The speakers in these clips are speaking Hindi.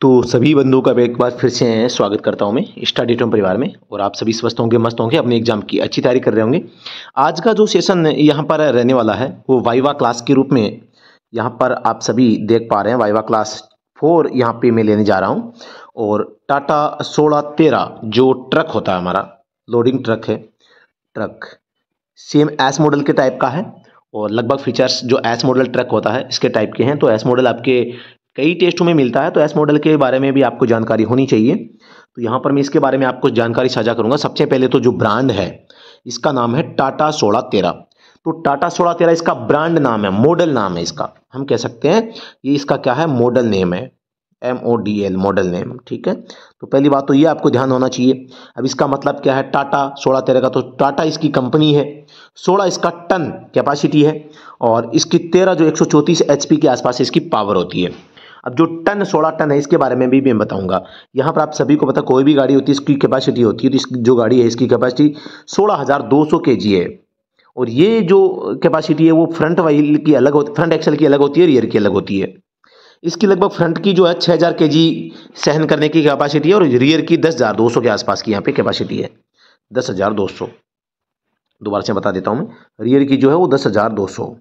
तो सभी बंधुओं का एक बार फिर से स्वागत करता हूं मैं स्टडी टोम परिवार में और आप सभी स्वस्थ होंगे मस्त होंगे अपने एग्जाम की अच्छी तैयारी कर रहे होंगे आज का जो सेशन यहां पर रहने वाला है वो वाइवा क्लास के रूप में यहां पर आप सभी देख पा रहे हैं वाइवा क्लास फोर यहाँ पे मैं लेने जा रहा हूँ और टाटा सोलह तेरह जो ट्रक होता है हमारा लोडिंग ट्रक है ट्रक सेम एस मॉडल के टाइप का है और लगभग फीचर्स जो एस मॉडल ट्रक होता है इसके टाइप के हैं तो एस मॉडल आपके कई टेस्टों में मिलता है तो एस मॉडल के बारे में भी आपको जानकारी होनी चाहिए तो यहाँ पर मैं इसके बारे में आपको जानकारी साझा करूँगा सबसे पहले तो जो ब्रांड है इसका नाम है टाटा सोलह तेरह तो टाटा सोलह तेरह इसका ब्रांड नाम है मॉडल नाम है इसका हम कह सकते हैं ये इसका क्या है मॉडल नेम है M O D L model name ठीक है तो पहली बात तो ये आपको ध्यान होना चाहिए अब इसका मतलब क्या है टाटा सोलह तेरह का तो टाटा इसकी कंपनी है सोलह इसका टन कैपेसिटी है और इसकी तेरह जो एक सौ चौंतीस एच पी के आसपास इसकी पावर होती है अब जो टन सोलह टन है इसके बारे में भी मैं बताऊंगा यहाँ पर आप सभी को पता कोई भी गाड़ी होती है इसकी कैपेसिटी होती है तो जो गाड़ी है इसकी कैपेसिटी सोलह हज़ार दो सौ के जी है और ये जो कैपेसिटी है वो फ्रंट वाइल की अलग होती फ्रंट एक्सल की अलग होती है रियर की अलग होती है इसकी लगभग फ्रंट की जो है छः हज़ार के जी सहन करने की कैपेसिटी है और रियर की दस हज़ार दो सौ के आसपास की यहाँ पे कैपेसिटी है दस हज़ार दो सौ दोबारा से बता देता हूँ मैं रियर की जो है वो दस हज़ार दो सौ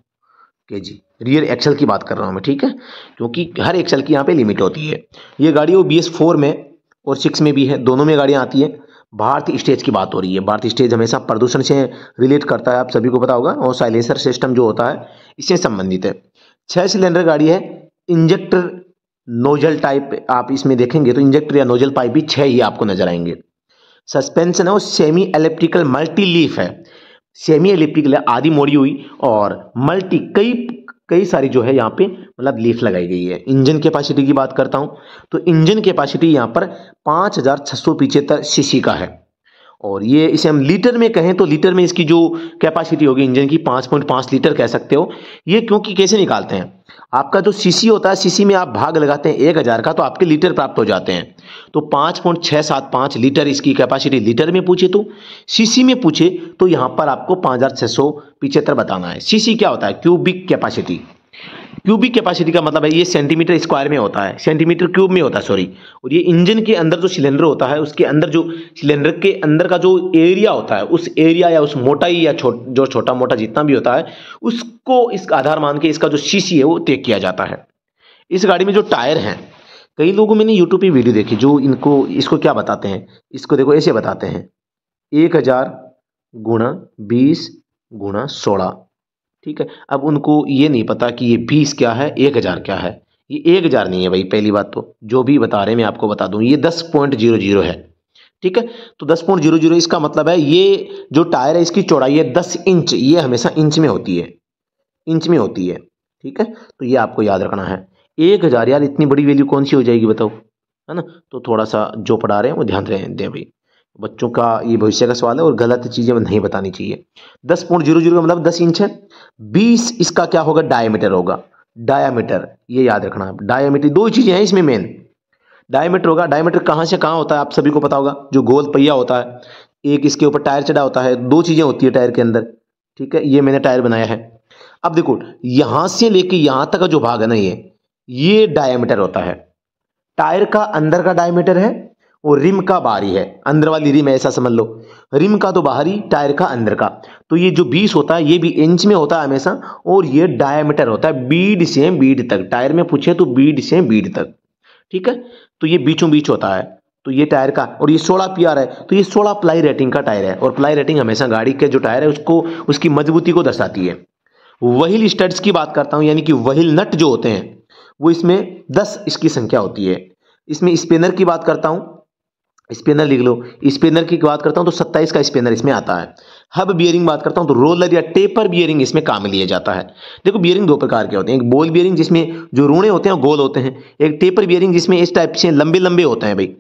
के जी रियर एक्सल की बात कर रहा हूँ मैं ठीक है क्योंकि हर एक्सल की यहाँ पे लिमिट होती है ये गाड़ी वो बी एस फोर में और सिक्स में भी है दोनों में गाड़ियाँ आती है भारतीय स्टेज की बात हो रही है भारतीय स्टेज हमेशा प्रदूषण से रिलेट करता है आप सभी को पता होगा और साइलेंसर सिस्टम जो होता है इससे संबंधित है छः सिलेंडर गाड़ी है इंजेक्टर नोजल टाइप आप इसमें देखेंगे तो इंजेक्टर या नोजल पाइप भी छः ही आपको नजर आएंगे सस्पेंशन है वो सेमी एलेप्टिकल मल्टी लीफ है सेमी एलिप्टिक आधी मोड़ी हुई और मल्टी कई कई सारी जो है यहाँ पे मतलब लीफ लगाई गई है इंजन कैपेसिटी की बात करता हूँ तो इंजन कैपेसिटी यहाँ पर पाँच हज़ार छः सौ पिचहत्तर सीसी का है और ये इसे हम लीटर में कहें तो लीटर में इसकी जो कैपेसिटी होगी इंजन की पाँच पॉइंट पाँच लीटर कह सकते हो ये क्योंकि कैसे निकालते हैं आपका जो सीसी होता है सीसी में आप भाग लगाते हैं एक हज़ार का तो आपके लीटर प्राप्त हो जाते हैं तो पाँच पॉइंट छः सात पाँच लीटर इसकी कैपेसिटी लीटर में पूछे तो सीसी में पूछे तो यहाँ पर आपको पाँच हज़ार सौ बताना है सी क्या होता है क्यूबिक कैपेसिटी क्यूबिक कैपेसिटी का मतलब है ये सेंटीमीटर स्क्वायर में होता है सेंटीमीटर क्यूब में होता है सॉरी और ये इंजन के अंदर जो सिलेंडर होता है उसके अंदर जो सिलेंडर के अंदर का जो एरिया होता है उस एरिया या उस मोटाई या छो, जो छोटा मोटा जितना भी होता है उसको इस आधार मान के इसका जो सी है वो तय किया जाता है इस गाड़ी में जो टायर हैं कई लोगों मैंने यूट्यूब पर वीडियो देखी जो इनको इसको क्या बताते हैं इसको देखो ऐसे बताते हैं एक हज़ार गुणा बीस गुणा सोलह ठीक है अब उनको ये नहीं पता कि ये बीस क्या है एक हज़ार क्या है ये एक हज़ार नहीं है भाई पहली बात तो जो भी बता रहे हैं मैं आपको बता दूँ ये दस पॉइंट जीरो जीरो है ठीक है तो दस पॉइंट जीरो जीरो इसका मतलब है ये जो टायर है इसकी चौड़ाई है दस इंच ये हमेशा इंच में होती है इंच में होती है ठीक है तो ये आपको याद रखना है एक हज़ार यार इतनी बड़ी वैल्यू कौन सी हो जाएगी बताओ है ना तो थोड़ा सा जो पढ़ा रहे हैं वो ध्यान दें भाई बच्चों का ये भविष्य का सवाल है और गलत चीज़ें नहीं बतानी चाहिए दस पॉइंट जीरो जीरो का मतलब दस इंच है बीस इसका क्या होगा डायमीटर होगा डायामीटर ये याद रखना है डायामीटर दो चीज़ें हैं इसमें मेन डायमीटर होगा डायमीटर कहाँ से कहाँ होता है आप सभी को पता होगा जो गोल पहिया होता है एक इसके ऊपर टायर चढ़ा होता है दो चीज़ें होती है टायर के अंदर ठीक है ये मैंने टायर बनाया है अब देखो यहाँ से लेके यहाँ तक का जो भाग है ना ये ये डायमीटर होता है टायर का अंदर का डायमीटर है वो रिम का बाहरी है अंदर वाली रिम ऐसा समझ लो रिम का तो बाहरी टायर का अंदर का तो ये जो बीस होता है ये भी इंच में होता है हमेशा और ये डायमीटर होता है बीड से बीड तक टायर में पूछे तो बीड से बीड तक ठीक है तो ये बीचों बीच होता है तो ये टायर का और ये सोलह पी है तो ये सोलह प्लाई रेटिंग का टायर है और प्लाई रेटिंग हमेशा गाड़ी के जो टायर है उसको उसकी मजबूती को दर्शाती है वहील स्टड्स की बात करता हूँ यानी कि वहील नट जो होते हैं वो इसमें दस इसकी संख्या होती है इसमें स्पेनर की बात करता हूँ स्पिनर लिख लो स्पिनर की बात करता हूं तो 27 का स्पिनर इसमें आता है हब बियरिंग बात करता हूं तो रोलर या टेपर बियरिंग इसमें काम लिया जाता है देखो बियरिंग दो प्रकार के होते हैं एक बॉल बियरिंग जिसमें जो रूणे होते हैं गोल होते हैं एक टेपर बियरिंग जिसमें इस टाइप से लंबे लंबे होते हैं भाई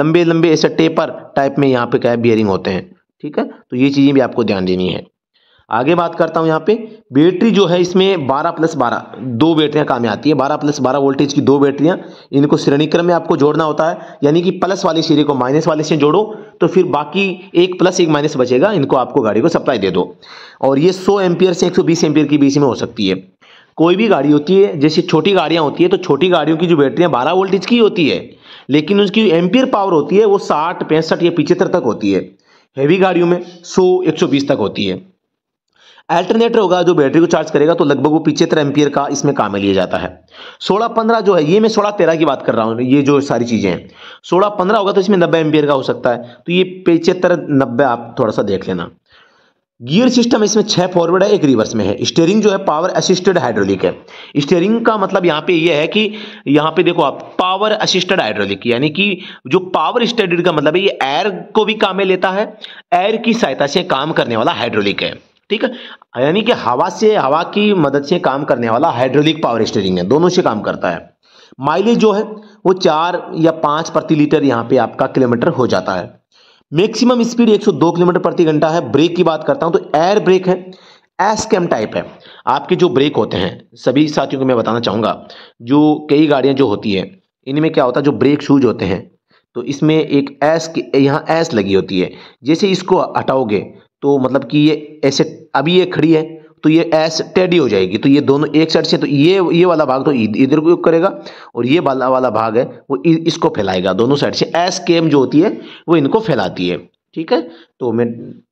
लंबे लंबे ऐसे टेपर टाइप में यहाँ पे क्या है बियरिंग होते हैं ठीक है तो ये चीज़ें भी आपको ध्यान देनी है आगे बात करता हूं यहाँ पे बैटरी जो है इसमें 12 प्लस 12 दो बैटरियां काम में आती है 12 प्लस 12 वोल्टेज की दो बैटरियाँ इनको श्रेणी क्रम में आपको जोड़ना होता है यानी कि प्लस वाली सीरी को माइनस वाले से जोड़ो तो फिर बाकी एक प्लस एक माइनस बचेगा इनको आपको गाड़ी को सप्लाई दे दो और ये सौ एम्पियर से एक सौ के बीच में हो सकती है कोई भी गाड़ी होती है जैसे छोटी गाड़ियाँ होती है तो छोटी गाड़ियों की जो बैटरियाँ बारह वोल्टेज की होती है लेकिन उसकी एम्पियर पावर होती है वो साठ पैंसठ या पिचहत्तर तक होती है हैवी गाड़ियों में सौ एक सौ बीस तक होती है अल्टरनेटर होगा जो बैटरी को चार्ज करेगा तो लगभग वो पिछहत्तर एम्पियर का इसमें काम में लिया जाता है सोलह पंद्रह जो है ये मैं सोलह तेरह की बात कर रहा हूँ ये जो सारी चीज़ें हैं सोलह पंद्रह होगा तो इसमें नब्बे एम्पियर का हो सकता है तो ये पिछहत्तर नब्बे आप थोड़ा सा देख लेना गियर सिस्टम इसमें छह फॉरवर्ड है एक रिवर्स में है स्टेयरिंग जो है पावर असिस्टेड हाइड्रोलिक है स्टेयरिंग का मतलब यहाँ पे ये है कि यहाँ पे देखो आप पावर असिस्टेड हाइड्रोलिक यानी कि जो पावर स्टेडेड का मतलब है ये एयर को भी काम में लेता है एयर की सहायता से काम करने वाला हाइड्रोलिक है ठीक है यानी कि हवा से हवा की मदद से काम करने वाला हाइड्रोलिक पावर स्टेरिंग है दोनों से काम करता है माइलेज जो है वो चार या पाँच प्रति लीटर यहाँ पे आपका किलोमीटर हो जाता है मैक्सिमम स्पीड 102 किलोमीटर प्रति घंटा है ब्रेक की बात करता हूँ तो एयर ब्रेक है एसकेम टाइप है आपके जो ब्रेक होते हैं सभी साथियों को मैं बताना चाहूँगा जो कई गाड़ियाँ जो होती है इनमें क्या होता है जो ब्रेक शूज होते हैं तो इसमें एक एस यहाँ एस लगी होती है जैसे इसको हटाओगे तो मतलब कि ये ऐसे अभी ये खड़ी है तो ये एस टेडी हो जाएगी तो ये दोनों एक साइड से तो ये ये वाला भाग तो इधर को करेगा और ये वाला वाला भाग है वो इसको फैलाएगा दोनों साइड से एस केम जो होती है वो इनको फैलाती है ठीक है तो मैं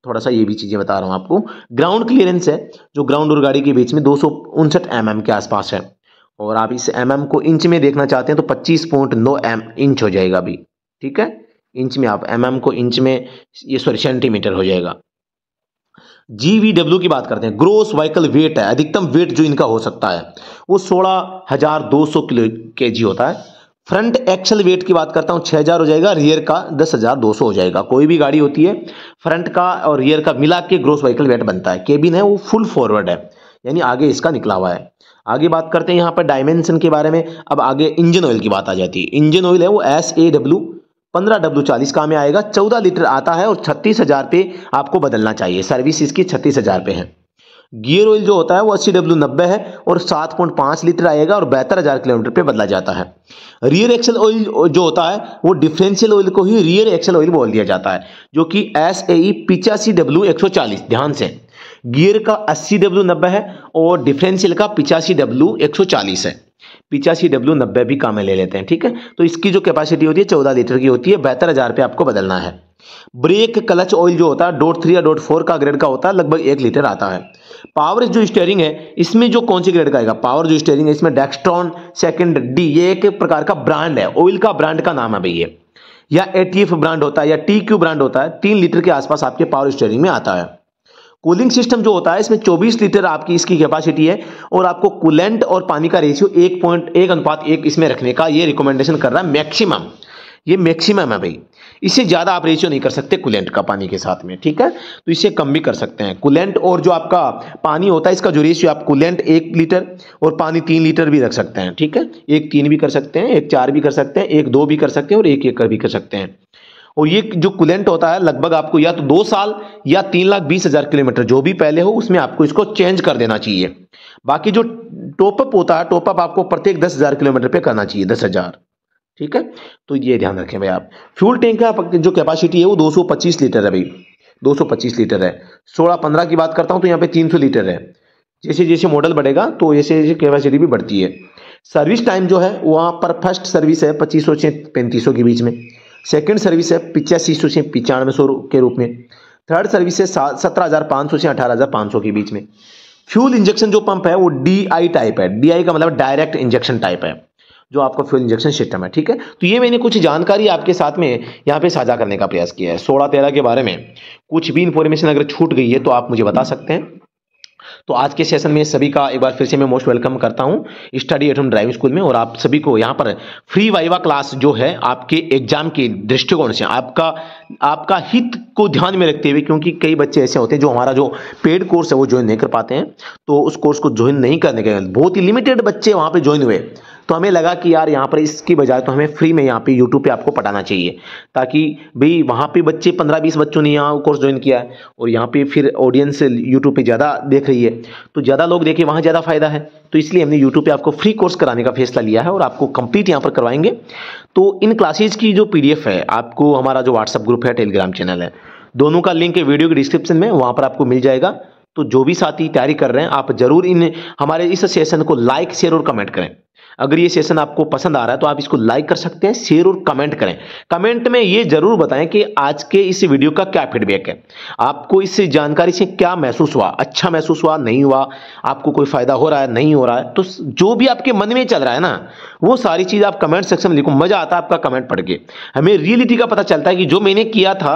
थोड़ा सा ये भी चीज़ें बता रहा हूँ आपको ग्राउंड क्लियरेंस है जो ग्राउंड और गाड़ी के बीच में दो सौ के आसपास है और आप इस एम को इंच में देखना चाहते हैं तो पच्चीस पॉइंट नौ एम इंच हो जाएगा अभी ठीक है इंच में आप एम को इंच में ये सॉरी सेंटीमीटर हो जाएगा जीवीडब्ल्यू की बात करते हैं ग्रोस वाइकल वेट है अधिकतम वेट जो इनका हो सकता है वो सोलह हजार दो सौ किलो के जी होता है फ्रंट एक्सल वेट की बात करता हूँ 6000 हज़ार हो जाएगा रियर का दस हज़ार दो हो जाएगा कोई भी गाड़ी होती है फ्रंट का और रियर का मिला के ग्रोस व्हीकल वेट बनता है केबिन है वो फुल फॉरवर्ड है यानी आगे इसका निकला हुआ है आगे बात करते हैं यहाँ पर डायमेंशन के बारे में अब आगे इंजन ऑयल की बात आ जाती है इंजन ऑयल है वो एस ए डब्ल्यू पंद्रह डब्ल्यू चालीस का में आएगा चौदह लीटर आता है और छत्तीस हज़ार पे आपको बदलना चाहिए सर्विस इसकी छत्तीस हज़ार पे है गियर ऑयल जो होता है वो अस्सी डब्ल्यू नब्बे है और सात पॉइंट पांच लीटर आएगा और बेहतर हज़ार किलोमीटर पे बदला जाता है रियर एक्सल ऑयल जो होता है वो डिफरेंशियल ऑयल को ही रियर एक्सल ऑयल बोल दिया जाता है जो कि एस ए e पिचासी डब्ल्यू एक सौ चालीस ध्यान से गियर का अस्सी डब्ल्यू नब्बे है और डिफरेंशियल का पिचासी डब्ल्यू एक सौ चालीस है पिचासी डब्ल्यू नब्बे भी काम में ले लेते हैं ठीक है तो इसकी जो कैपेसिटी होती है चौदह लीटर की होती है बेहतर हज़ार पे आपको बदलना है ब्रेक क्लच ऑयल जो होता है डोट थ्री या डोट फोर का ग्रेड का होता है लगभग एक लीटर आता है पावर जो स्टेयरिंग है इसमें जो कौन सी ग्रेड का आएगा पावर जो स्टेयरिंग है इसमें डेक्स्ट्रॉन सेकेंड डी ये एक प्रकार का ब्रांड है ऑयल का ब्रांड का नाम है भैया या ए ब्रांड होता है या टी ब्रांड होता है तीन लीटर के आसपास आपके पावर स्टेयरिंग में आता है कूलिंग सिस्टम जो होता है इसमें 24 लीटर आपकी इसकी कैपेसिटी है और आपको कूलेंट और पानी का रेशियो एक पॉइंट एक अनुपात एक इसमें रखने का ये रिकमेंडेशन कर रहा है मैक्सिमम ये मैक्सिमम है भाई इससे ज़्यादा आप रेशियो नहीं कर सकते कूलेंट का पानी के साथ में ठीक है तो इससे कम भी कर सकते हैं कूलेंट और जो आपका पानी होता है इसका जो रेशियो आप कूलेंट एक लीटर और पानी तीन लीटर भी रख सकते हैं ठीक है एक तीन भी कर सकते हैं एक चार भी कर सकते हैं एक दो भी कर सकते हैं और एक एक कर भी कर सकते हैं और ये जो कुलेंट होता है लगभग आपको या तो दो साल या तीन लाख बीस हजार किलोमीटर जो भी पहले हो उसमें आपको इसको चेंज कर देना चाहिए बाकी जो टॉपअप होता है टॉपअप आपको प्रत्येक दस हजार किलोमीटर पे करना चाहिए दस हजार ठीक है तो ये ध्यान रखें भाई आप फ्यूल टैंक का जो कैपेसिटी है वो दो लीटर है भाई दो लीटर है सोलह पंद्रह की बात करता हूँ तो यहाँ पे तीन लीटर है जैसे जैसे मॉडल बढ़ेगा तो जैसे जैसे कैपेसिटी भी बढ़ती है सर्विस टाइम जो है वहाँ पर फर्स्ट सर्विस है पच्चीस सौ से पैंतीस सौ के बीच में सेकंड सर्विस है पिचासी सौ से पिचानवे सौ के रूप में थर्ड सर्विस है सत्रह हज़ार पाँच सौ से अठारह हज़ार पाँच सौ के बीच में फ्यूल इंजेक्शन जो पंप है वो डी आई टाइप है डी आई का मतलब डायरेक्ट इंजेक्शन टाइप है जो आपका फ्यूल इंजेक्शन सिस्टम है ठीक है तो ये मैंने कुछ जानकारी आपके साथ में यहाँ पे साझा करने का प्रयास किया है सोलह तेरह के बारे में कुछ भी इन्फॉर्मेशन अगर छूट गई है तो आप मुझे बता सकते हैं तो आज के सेशन में सभी का एक बार फिर से मैं मोस्ट वेलकम करता हूँ study at home driving school में और आप सभी को यहाँ पर फ्री वाइवा क्लास जो है आपके एग्जाम के दृष्टिकोण से आपका आपका हित को ध्यान में रखते हुए क्योंकि कई बच्चे ऐसे होते हैं जो हमारा जो पेड कोर्स है वो ज्वाइन नहीं कर पाते हैं तो उस कोर्स को ज्वाइन नहीं करने के बहुत ही लिमिटेड बच्चे वहाँ पर ज्वाइन हुए तो हमें लगा कि यार यहाँ पर इसकी बजाय तो हमें फ्री में यहाँ पे यूट्यूब पे आपको पढ़ाना चाहिए ताकि भाई वहाँ पे बच्चे पंद्रह बीस बच्चों ने यहाँ कोर्स ज्वाइन किया है और यहाँ पे फिर ऑडियंस यूट्यूब पे ज़्यादा देख रही है तो ज़्यादा लोग देखे वहाँ ज़्यादा फायदा है तो इसलिए हमने यूट्यूब पर आपको फ्री कोर्स कराने का फैसला लिया है और आपको कंप्लीट यहाँ पर करवाएंगे तो इन क्लासेज की जो पी है आपको हमारा जो व्हाट्सअप ग्रुप है टेलीग्राम चैनल है दोनों का लिंक है वीडियो के डिस्क्रिप्शन में वहाँ पर आपको मिल जाएगा तो जो भी साथी तैयारी कर रहे हैं आप जरूर इन हमारे इस सेशन को लाइक शेयर और कमेंट करें अगर ये सेशन आपको पसंद आ रहा है तो आप इसको लाइक कर सकते हैं शेयर और कमेंट करें कमेंट में ये जरूर बताएं कि आज के इस वीडियो का क्या फीडबैक है आपको इस जानकारी से क्या महसूस हुआ अच्छा महसूस हुआ नहीं हुआ आपको कोई फायदा हो रहा है नहीं हो रहा है तो जो भी आपके मन में चल रहा है ना वो सारी चीज आप कमेंट सेक्शन में लिखो मजा आता है आपका कमेंट पढ़ के हमें रियलिटी का पता चलता है कि जो मैंने किया था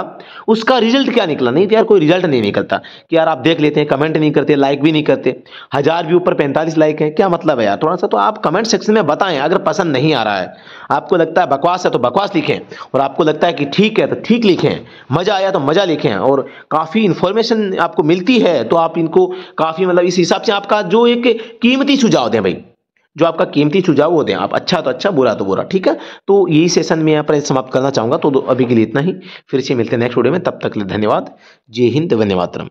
उसका रिजल्ट क्या निकला नहीं तो यार कोई रिजल्ट नहीं निकलता कि यार आप देख लेते हैं कमेंट नहीं करते लाइक भी नहीं करते हजार व्यू पर पैंतालीस लाइक है क्या मतलब है यार थोड़ा सा तो आप कमेंट सेक्शन टिप्स में बताएं अगर पसंद नहीं आ रहा है आपको लगता है बकवास है तो बकवास लिखें और आपको लगता है कि ठीक है तो ठीक लिखें मज़ा आया तो मज़ा लिखें और काफ़ी इंफॉर्मेशन आपको मिलती है तो आप इनको काफ़ी मतलब इस हिसाब से आपका जो एक कीमती सुझाव दें भाई जो आपका कीमती सुझाव वो दें आप अच्छा तो अच्छा बुरा तो बुरा ठीक है तो यही सेशन में यहाँ पर समाप्त करना चाहूँगा तो अभी के लिए इतना ही फिर से मिलते हैं नेक्स्ट वीडियो में तब तक के लिए धन्यवाद जय हिंद धन्यवाद